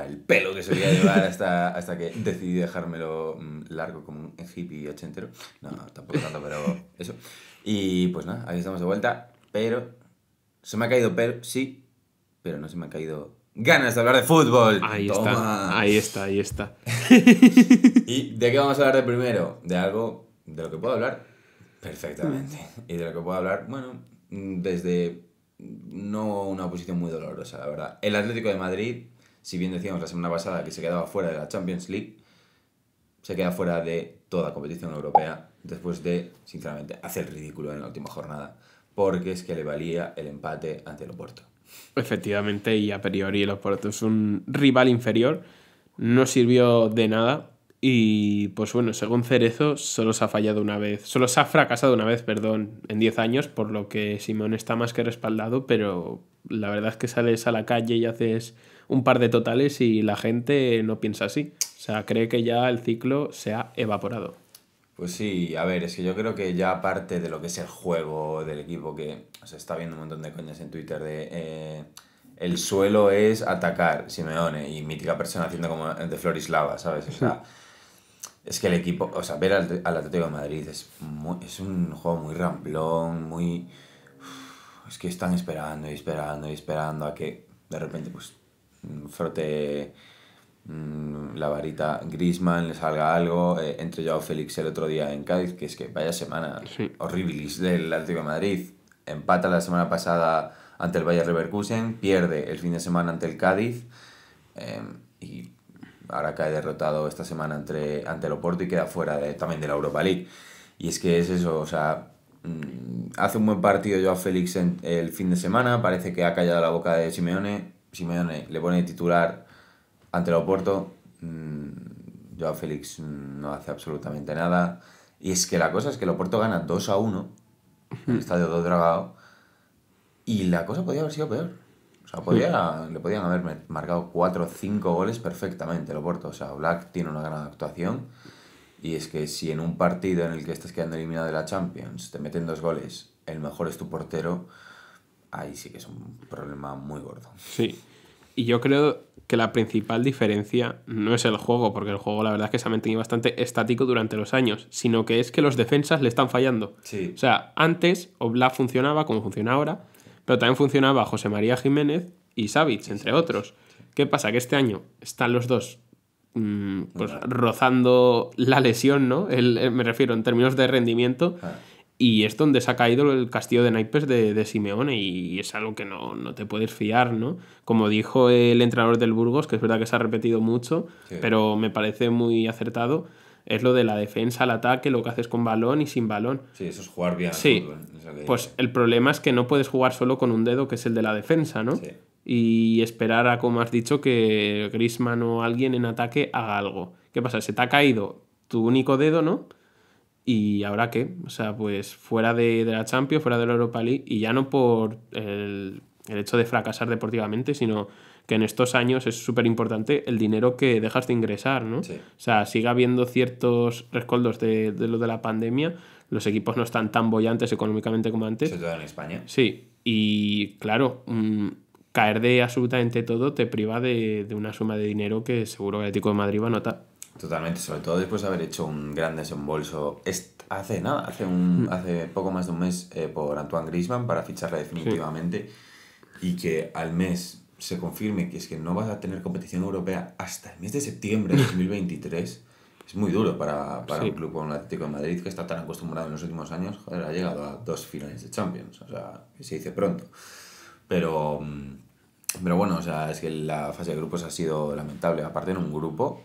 el pelo que solía llevar hasta, hasta que decidí dejármelo mm, largo como un hippie ochentero. No, tampoco tanto, pero eso. Y pues nada, ahí estamos de vuelta, pero se me ha caído, pelo, sí, pero no se me ha caído ganas de hablar de fútbol. Ahí está, ahí está, ahí está. ¿Y de qué vamos a hablar de primero? De algo de lo que puedo hablar perfectamente. Mm. Y de lo que puedo hablar, bueno, desde no una posición muy dolorosa, la verdad. El Atlético de Madrid si bien decíamos la semana pasada que se quedaba fuera de la Champions League, se queda fuera de toda competición europea después de, sinceramente, hacer ridículo en la última jornada, porque es que le valía el empate ante el Oporto. Efectivamente, y a priori el Oporto es un rival inferior, no sirvió de nada y pues bueno, según Cerezo, solo se ha fallado una vez, solo se ha fracasado una vez, perdón, en 10 años, por lo que Simón está más que respaldado, pero la verdad es que sales a la calle y haces un par de totales y la gente no piensa así. O sea, cree que ya el ciclo se ha evaporado. Pues sí, a ver, es que yo creo que ya aparte de lo que es el juego del equipo, que se está viendo un montón de coñas en Twitter de... Eh, el suelo es atacar, Simeone, y mítica persona haciendo como de Florislava, ¿sabes? O sea, es que el equipo, o sea, ver al, Atlético de Madrid es, es un juego muy ramplón, muy... Es que están esperando y esperando y esperando a que de repente pues frote mm, la varita Grisman, le salga algo. Eh, entre Joao Félix el otro día en Cádiz, que es que vaya semana horribilis del Atlético Madrid. Empata la semana pasada ante el Bayer Leverkusen, pierde el fin de semana ante el Cádiz em, y ahora cae derrotado esta semana ante, ante el Oporto y queda fuera también de la Europa League. Y es que es eso, o sea, mm, hace un buen partido Joao Félix el fin de semana, parece que ha callado la boca de Simeone, Simeone le pone titular ante el Oporto, mm, Joao Félix no hace absolutamente nada. Y es que la cosa es que el Oporto gana 2 a 1 en el estadio 2 Dragao y la cosa podía haber sido peor. O sea, le podían haber marcado 4 o 5 goles perfectamente el Oporto. O sea, Black tiene una gran actuación. Y es que si en un partido en el que estás quedando eliminado de la Champions te meten dos goles, el mejor es tu portero, ahí sí que es un problema muy gordo. Sí. Y yo creo que la principal diferencia no es el juego, porque el juego la verdad es que se ha mantenido bastante estático durante los años, sino que es que los defensas le están fallando. Sí. O sea, antes obla funcionaba como funciona ahora, pero también funcionaba José María Jiménez y Savic, entre otros. ¿Qué pasa? Que este año están los dos mm, pues, rozando la lesión, ¿no? Eh, me refiero en términos de rendimiento. Y es donde se ha caído el castillo de naipes de, de Simeone y es algo que no, no, te puedes fiar, ¿no? Como dijo el entrenador del Burgos, que es verdad que se ha repetido mucho, pero me parece muy acertado, es lo de la defensa al ataque, lo que haces con balón y sin balón. Sí, eso es jugar bien. Sí, pues el problema es que no puedes jugar solo con un dedo, que es el de la defensa, ¿no? Sí. Y esperar a, como has dicho, que Grisman o alguien en ataque haga algo. ¿Qué pasa? Se te ha caído tu único dedo, ¿no? y ahora qué, o sea, pues fuera de, la Champions, fuera de la Europa League, y ya no por el, el hecho de fracasar deportivamente, sino que en estos años es súper importante el dinero que dejas de ingresar, ¿no? O sea, sigue habiendo ciertos rescoldos de, de, lo de la pandemia, los equipos no están tan bollantes económicamente como antes. Sobre todo en España. Sí, y claro, mm, caer de absolutamente todo te priva de, una suma de dinero que seguro el Atlético de Madrid va a notar. Totalmente, sobre todo después de haber hecho un gran desembolso hace nada, hace un mm. hace poco más de un mes eh, por Antoine Griezmann para ficharla definitivamente y que al mes se confirme que es que no vas a tener competición europea hasta el mes de septiembre de 2023. es muy duro para, para un club como el Atlético de Madrid que está tan acostumbrado en los últimos años, joder, ha llegado a dos finales de Champions, o sea, que se dice pronto. Pero mm, pero bueno, o sea, es que la fase de grupos ha sido lamentable, aparte en un grupo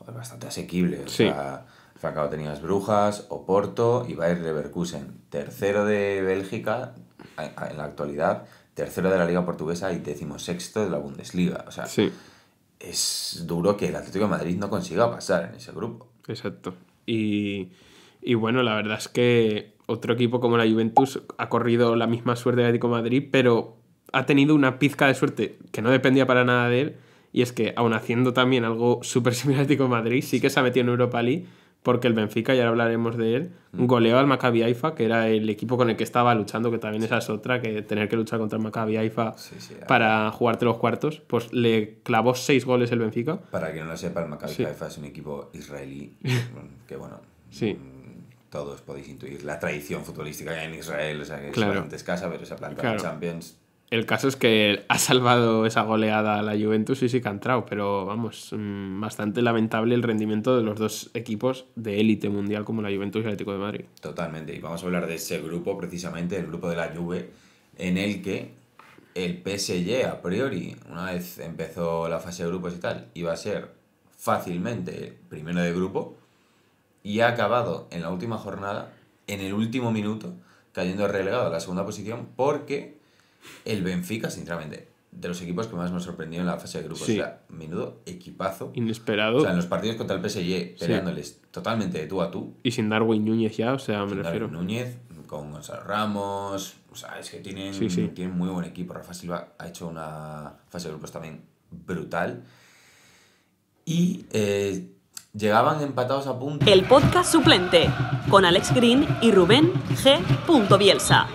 joder, bastante asequible. O sea, tenía tenías Brujas, Oporto y Bayer Leverkusen. Tercero de Bélgica en la actualidad, tercero de la Liga Portuguesa y decimosexto de la Bundesliga. O sea, es duro que el Atlético de Madrid no consiga pasar en ese grupo. Exacto. Y, y bueno, la verdad es que otro equipo como la Juventus ha corrido la misma suerte del Atlético de Madrid, pero ha tenido una pizca de suerte que no dependía para nada de él y es que, aun haciendo también algo súper similar a Madrid, sí que se ha metido en Europa League porque el Benfica, ya ahora hablaremos de él, mm. goleó al Maccabi Haifa, que era el equipo con el que estaba luchando, que también esa es otra, que tener que luchar contra el Maccabi Haifa para jugarte los cuartos, pues le clavó seis goles el Benfica. Para que no lo sepa, el Maccabi Haifa es un equipo israelí, que bueno, sí. Mm, todos podéis intuir la tradición futbolística que en Israel, o sea que es bastante escasa, pero se ha Champions el caso es que ha salvado esa goleada a la Juventus y sí que ha entrado, pero vamos, mm, bastante lamentable el rendimiento de los dos equipos de élite mundial como la Juventus y el Atlético de Madrid. Totalmente, y vamos a hablar de ese grupo precisamente, el grupo de la Juve, en el que el PSG a priori, una vez empezó la fase de grupos y tal, iba a ser fácilmente primero de grupo y ha acabado en la última jornada, en el último minuto, cayendo relegado a la segunda posición porque el Benfica, sinceramente, de los equipos que más me sorprendió en la fase de grupos. O sea, menudo equipazo. Inesperado. O sea, en los partidos contra el PSG, peleándoles totalmente de tú a tú. Y sin Darwin Núñez ya, o sea, me refiero. Darwin Núñez, con Gonzalo Ramos. O sea, es que tienen, muy buen equipo. Rafa Silva ha hecho una fase de grupos también brutal. Y eh, llegaban empatados a punto. El podcast suplente con Alex Green y Rubén G. Bielsa.